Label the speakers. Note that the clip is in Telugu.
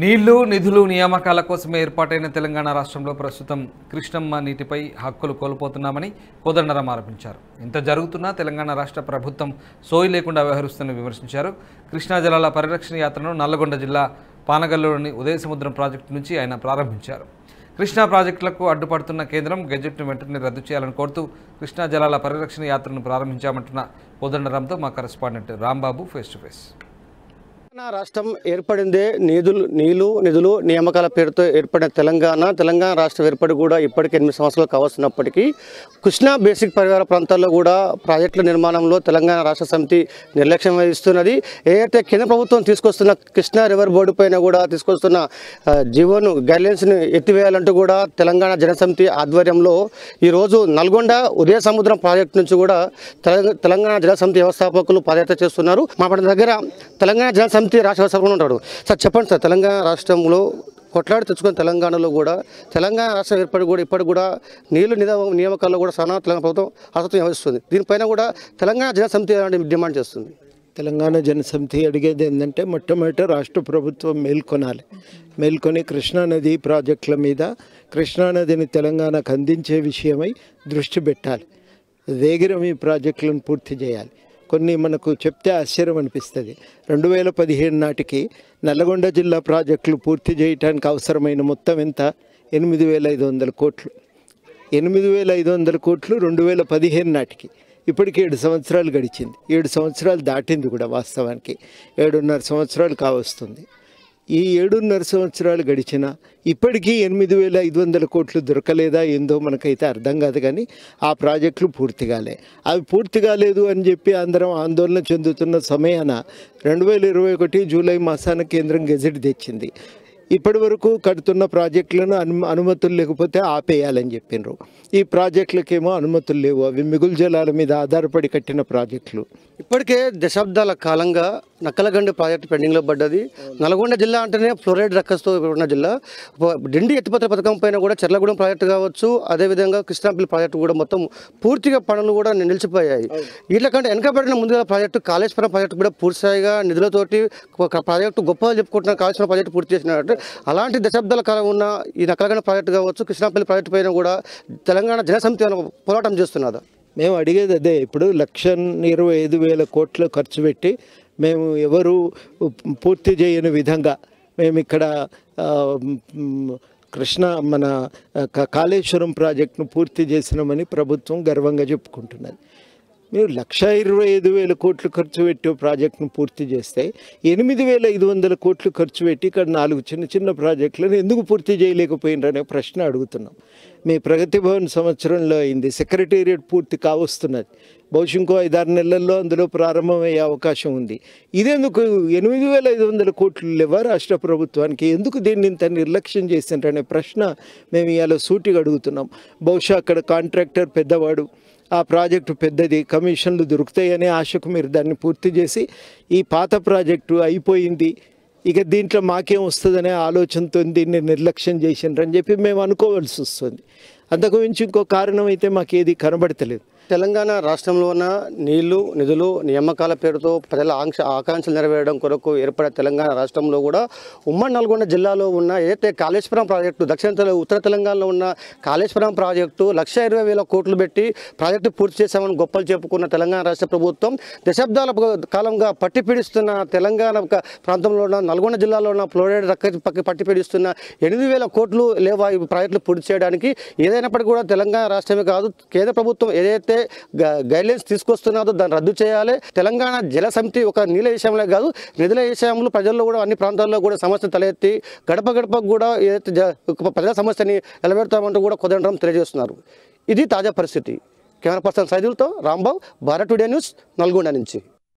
Speaker 1: నీళ్లు నిధులు నియామకాల కోసం ఏర్పాటైన తెలంగాణ రాష్ట్రంలో ప్రస్తుతం కృష్ణమ్మ నీటిపై హక్కులు కోల్పోతున్నామని కోదండరాం ఆరోపించారు ఇంత జరుగుతున్నా తెలంగాణ రాష్ట్ర ప్రభుత్వం సోయి లేకుండా వ్యవహరిస్తుందని విమర్శించారు కృష్ణా జలాల పరిరక్షణ యాత్రను నల్లగొండ జిల్లా పానగల్లులోని ఉదయ సముద్రం ప్రాజెక్టు నుంచి ఆయన ప్రారంభించారు కృష్ణా ప్రాజెక్టులకు అడ్డుపడుతున్న కేంద్రం గెజెట్ను వెంటనే రద్దు చేయాలని కోరుతూ కృష్ణా జలాల పరిరక్షణ యాత్రను ప్రారంభించామంటున్న కోదండరాంతో మా correspondent Rambabu face to face
Speaker 2: Telangana రాష్ట్రం ఏర్పడిందే నిధులు నీళ్లు నిధులు నియామకాల పేరుతో ఏర్పడిన తెలంగాణ తెలంగాణ రాష్ట్రం ఏర్పడి కూడా ఇప్పటికి ఎనిమిది సంవత్సరాలు కావాల్సినప్పటికీ కృష్ణా బేసిక్ పరివార ప్రాంతాల్లో కూడా ప్రాజెక్టుల నిర్మాణంలో తెలంగాణ రాష్ట్ర సమితి నిర్లక్ష్యం వహిస్తున్నది ఏదైతే కేంద్ర ప్రభుత్వం తీసుకొస్తున్న కృష్ణా రివర్ బోర్డు పైన కూడా తీసుకొస్తున్న జీవోను గైడ్లైన్స్ని ఎత్తివేయాలంటూ కూడా తెలంగాణ జనసమితి ఆధ్వర్యంలో ఈరోజు నల్గొండ ఉదయ సముద్రం ప్రాజెక్టు నుంచి కూడా తెలంగాణ జనసమితి వ్యవస్థాపకులు పాదయాత్ర చేస్తున్నారు మా దగ్గర తెలంగాణ జనసమితి మంత్రి సభలో ఉంటాడు సార్ చెప్పండి సార్ తెలంగాణ రాష్ట్రంలో కొట్లాడి తెచ్చుకున్న తెలంగాణలో కూడా తెలంగాణ రాష్ట్రం ఏర్పడి కూడా ఇప్పటికి కూడా నీళ్లు నియామకాల్లో కూడా సనా తెలంగాణ ప్రభుత్వం అసత్వం వహిస్తుంది దీనిపైన కూడా తెలంగాణ జనసమితి
Speaker 3: డిమాండ్ చేస్తుంది తెలంగాణ జనసమితి అడిగేది ఏంటంటే మొట్టమొదటి రాష్ట్ర ప్రభుత్వం మేల్కొనాలి మేల్కొని కృష్ణానది ప్రాజెక్టుల మీద కృష్ణానదిని తెలంగాణకు అందించే విషయమై దృష్టి పెట్టాలి వేగిరం ఈ ప్రాజెక్టులను పూర్తి చేయాలి కొన్ని మనకు చెప్తే ఆశ్చర్యం అనిపిస్తుంది రెండు వేల పదిహేను నాటికి నల్లగొండ జిల్లా ప్రాజెక్టులు పూర్తి చేయడానికి అవసరమైన మొత్తం ఎంత ఎనిమిది వేల ఐదు వందల కోట్లు ఎనిమిది వేల ఐదు వందల కోట్లు రెండు వేల పదిహేను నాటికి ఇప్పటికి ఏడు సంవత్సరాలు గడిచింది ఏడు సంవత్సరాలు దాటింది కూడా వాస్తవానికి ఏడున్నర సంవత్సరాలు కావస్తుంది ఈ ఏడున్నర సంవత్సరాలు గడిచిన ఇప్పటికీ ఎనిమిది వేల ఐదు వందల కోట్లు దొరకలేదా ఏందో మనకైతే అర్థం కాదు కానీ ఆ ప్రాజెక్టులు పూర్తి కాలే అవి పూర్తి కాలేదు అని చెప్పి అందరం ఆందోళన చెందుతున్న సమయాన రెండు వేల ఇరవై ఒకటి జూలై మాసాన కేంద్రం గెజెట్ తెచ్చింది ఇప్పటి వరకు కడుతున్న ప్రాజెక్టులను అను అనుమతులు లేకపోతే ఆపేయాలని చెప్పినారు ఈ ప్రాజెక్టులకేమో అనుమతులు లేవు అవి మిగులు జలాల మీద ఆధారపడి కట్టిన ప్రాజెక్టులు
Speaker 2: ఇప్పటికే దశాబ్దాల కాలంగా నక్కలగండి ప్రాజెక్టు పెండింగ్లో పడ్డది నల్గొండ జిల్లా అంటేనే ఫ్లోరైడ్ రక్కస్తో ఉన్న జిల్లా డిండి ఎత్తిపత్ర పథకం పైన కూడా చెర్లగూడెం ప్రాజెక్టు కావచ్చు అదేవిధంగా కృష్ణాపల్లి ప్రాజెక్టు కూడా మొత్తం పూర్తిగా పనులు కూడా నిలిచిపోయాయి వీళ్ళ కంటే వెనకబడిన ముందుగా ప్రాజెక్టు కాళేశ్వరం ప్రాజెక్టు కూడా పూర్తిగా నిధులతోటి ప్రాజెక్టు గొప్పగా చెప్పుకుంటున్న కాళేశ్వరం ప్రాజెక్టు పూర్తి చేసినట్టు అలాంటి దశాబ్దాల కాలం ఉన్న ఈ నకలగన ప్రాజెక్టు కావచ్చు కృష్ణాపల్లి ప్రాజెక్టు పైన కూడా
Speaker 3: తెలంగాణ జనసమితి పోరాటం చేస్తున్నదా మేము అడిగేది అదే ఇప్పుడు లక్ష ఇరవై ఐదు వేల కోట్లు ఖర్చు పెట్టి మేము ఎవరు పూర్తి చేయని విధంగా మేము ఇక్కడ కృష్ణ మన కాళేశ్వరం ప్రాజెక్టును పూర్తి చేసినామని ప్రభుత్వం గర్వంగా చెప్పుకుంటున్నది మీరు లక్ష ఇరవై ఐదు వేల కోట్లు ఖర్చు పెట్టి ప్రాజెక్టును పూర్తి చేస్తే ఎనిమిది వేల ఐదు వందల కోట్లు ఖర్చు పెట్టి ఇక్కడ నాలుగు చిన్న చిన్న ప్రాజెక్టులను ఎందుకు పూర్తి చేయలేకపోయినారు అనే ప్రశ్న అడుగుతున్నాం మీ ప్రగతి భవన్ సంవత్సరంలో అయింది సెక్రటేరియట్ పూర్తి కావస్తున్నది బహుశా ఇంకో ఐదారు నెలల్లో అందులో ప్రారంభమయ్యే అవకాశం ఉంది ఇదెందుకు ఎనిమిది వేల ఐదు వందల కోట్లు లేవా రాష్ట్ర ప్రభుత్వానికి ఎందుకు దీన్ని ఇంత నిర్లక్ష్యం చేసినారనే ప్రశ్న మేము ఇవాళ సూటిగా అడుగుతున్నాం బహుశా అక్కడ కాంట్రాక్టర్ పెద్దవాడు ఆ ప్రాజెక్టు పెద్దది కమిషన్లు దొరుకుతాయనే ఆశకు మీరు దాన్ని పూర్తి చేసి ఈ పాత ప్రాజెక్టు అయిపోయింది ఇక దీంట్లో మాకేం వస్తుందనే ఆలోచనతో దీన్ని నిర్లక్ష్యం చేసిండ్రని చెప్పి మేము అనుకోవాల్సి వస్తుంది అంతకు మించి ఇంకో కారణం అయితే మాకు ఏది కనబడతలేదు
Speaker 2: తెలంగాణ రాష్ట్రంలోన నీళ్లు నిధులు నియామకాల పేరుతో ప్రజల ఆంక్ష ఆకాంక్షలు నెరవేరడం కొరకు ఏర్పడే తెలంగాణ రాష్ట్రంలో కూడా ఉమ్మడి నల్గొండ జిల్లాలో ఉన్న ఏదైతే కాళేశ్వరం ప్రాజెక్టు దక్షిణ ఉత్తర తెలంగాణలో ఉన్న కాళేశ్వరం ప్రాజెక్టు లక్ష ఇరవై వేల కోట్లు పెట్టి ప్రాజెక్టు పూర్తి చేశామని గొప్పలు చెప్పుకున్న తెలంగాణ రాష్ట్ర ప్రభుత్వం దశాబ్దాల కాలంగా పట్టిపీడిస్తున్న తెలంగాణ ప్రాంతంలో ఉన్న నల్గొండ జిల్లాలో ఉన్న ఫ్లోరైడ్ రక్క పట్టిపీడిస్తున్న ఎనిమిది వేల కోట్లు లేవా ఈ ప్రాజెక్టులు పూర్తి చేయడానికి ఏదైనప్పటికీ కూడా తెలంగాణ రాష్ట్రమే కాదు కేంద్ర ప్రభుత్వం ఏదైతే ఏదైతే గైడ్లైన్స్ తీసుకొస్తున్నారో దాన్ని రద్దు చేయాలి తెలంగాణ జల సమితి ఒక నీళ్ళ విషయంలో కాదు నిధుల విషయంలో ప్రజల్లో కూడా అన్ని ప్రాంతాల్లో కూడా సమస్య తలెత్తి గడప గడపకు కూడా ఏదైతే ప్రజల సమస్యని నిలబెడతామంటూ కూడా కుదరడం తెలియజేస్తున్నారు ఇది తాజా పరిస్థితి కెమెరా పర్సన్ సైదులతో రాంబాబు భారత్ టుడే న్యూస్ నల్గొండ నుంచి